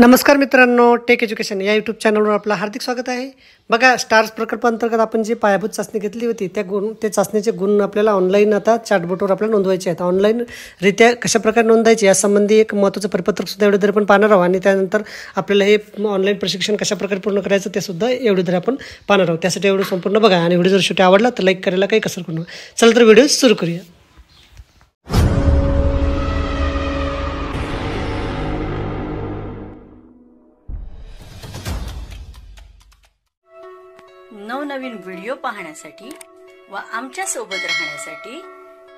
नमस्कार मित्रांनो take education या यूट्यूब चॅनलवर आपलं हार्दिक स्वागत आहे बघा स्टार्स प्रकल्पांतर्गत आपण जी पायाभूत चाचणी घेतली होती त्या गुण ते चाचणीचे गुण आपल्याला ऑनलाईन आता चॅटबोटवर आपल्याला नोंदवायचे आहेत ऑनलाईन रित्या कशाप्रकारे नोंदवायचे यासंबंधी एक महत्त्वाचं परिपत्रकसुद्धा एवढे तरी आपण पाहणार आहोत आणि त्यानंतर आपल्याला हे ऑनलाईन प्रशिक्षण कशाप्रकारे पूर्ण करायचं ते सुद्धा एवढे तरी आपण पाहणार आहोत त्यासाठी एवढं संपूर्ण बघा आणि व्हिडिओ जर शेवटी आवडला तर लाईक करायला काही कसर करू चला तर व्हिडिओ सुरू करूया नवनवीन व्हिडिओ पाहण्यासाठी व आमच्या सोबत राहण्यासाठी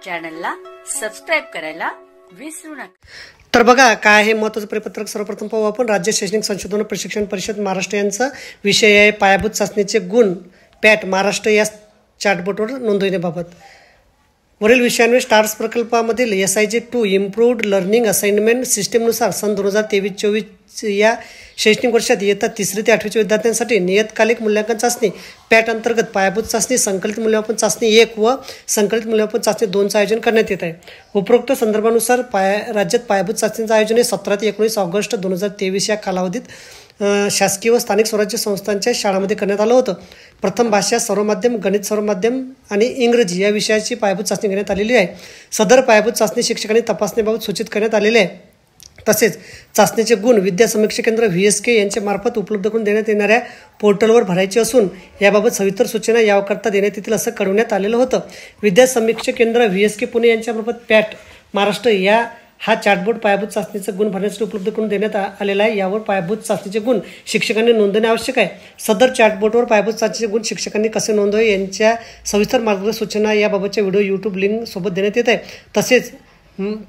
चॅनलला सबस्क्राईब करायला विसरू नका तर बघा काय आहे महत्वाचं परिपत्रक सर्वप्रथम पाहू आपण राज्य शैक्षणिक संशोधन प्रशिक्षण परिषद महाराष्ट्र यांचा विषय आहे पायाभूत चाचणीचे गुण पॅट महाराष्ट्र या चॅटबोटवर नोंदविण्याबाबत वरील विषयांवर स्टार्स प्रकल्पामधील S I G two improved learning assignment सिस्टीमनुसार सन दोन हजार तेवीस चोवीस या शैक्षणिक वर्षात इयत्ता तिसरी ते आठवीच्या विद्यार्थ्यांसाठी नियतकालिक मूल्यांकन चाचणी पॅट अंतर्गत पायाभूत चाचणी संकलित मूल्यमापन चाचणी एक व संकलित मूल्यमापन चाचणी दोनचं आयोजन करण्यात येत आहे उपरोक्त संदर्भानुसार पाया राज्यात पायाभूत चाचणीचं आयोजन हे सतरा ते एकोणीस ऑगस्ट दोन हजार तेवीस या कालावधीत शासकीय व स्थानिक स्वराज्य संस्थांच्या शाळामध्ये करण्यात आलं होतं प्रथम भाषा सर्वमाध्यम गणित सर्वमाध्यम आणि इंग्रजी या विषयाची पायाभूत चाचणी घेण्यात आलेली आहे सदर पायाभूत चाचणी शिक्षकांनी तपासणीबाबत सूचित करण्यात आलेले आहे तसेच चाचणीचे गुण विद्या समीक्षा केंद्र व्ही एस के यांच्यामार्फत उपलब्ध करून देण्यात येणाऱ्या पोर्टलवर भरायचे असून याबाबत सविस्तर सूचना याकरता देण्यात येतील असं कळवण्यात आलेलं होतं विद्या समीक्षा केंद्र व्ही एस के पुणे यांच्यामार्फत पॅट महाराष्ट्र या हा चॅटबोर्ड पायाभूत चाचणीचा गुण भरण्यासाठी उपलब्ध करून देण्यात आलेला आहे यावर पायाभूत चाचणीचे गुण शिक्षकांनी नोंदणे आवश्यक आहे सदर चॅटबोर्डवर पायाभूत चाचणीचे गुण शिक्षकांनी कसे नोंदवावे यांच्या सविस्तर मार्गदर्शक सूचना याबाबतच्या व्हिडिओ यूट्यूब लिंक सोबत देण्यात येत आहे तसेच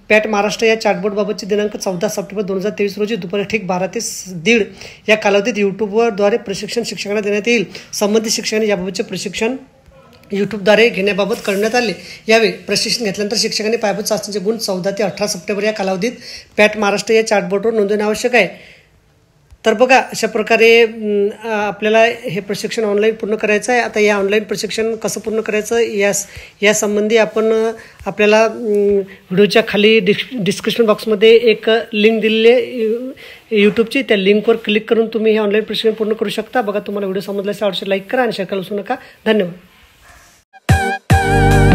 पॅट महाराष्ट्र या बाबतची दिनांक चौदा सप्टेंबर दोन हजार तेवीस रोजी दुपारी ठीक बारा ते दीड या कालावधीत युट्यूबवरद्वारे प्रशिक्षण शिक्षकांना देण्यात येईल संबंधित शिक्षकांनी याबाबतचे प्रशिक्षण यूट्यूबद्वारे घेण्याबाबत करण्यात आले यावेळी प्रशिक्षण घेतल्यानंतर शिक्षकांनी पायाभूत चाचणीचे गुण चौदा ते अठरा सप्टेंबर या कालावधीत पॅट महाराष्ट्र या चॅटबोर्डवर नोंदवणे आवश्यक आहे तर बघा अशा प्रकारे आपल्याला हे प्रशिक्षण ऑनलाईन पूर्ण करायचं आहे आता या ऑनलाईन प्रशिक्षण कसं पूर्ण करायचं यास यासंबंधी आपण आपल्याला व्हिडिओच्या खाली डिस् डिस्क्रिप्शन बॉक्समध्ये एक लिंक दिलेली आहे यूट्यूबची त्या लिंकवर क्लिक करून तुम्ही हे ऑनलाईन प्रशिक्षण पूर्ण करू शकता बघा तुम्हाला व्हिडिओ समजल्यास आवडतं लाईक करा आणि शेअर करू नका धन्यवाद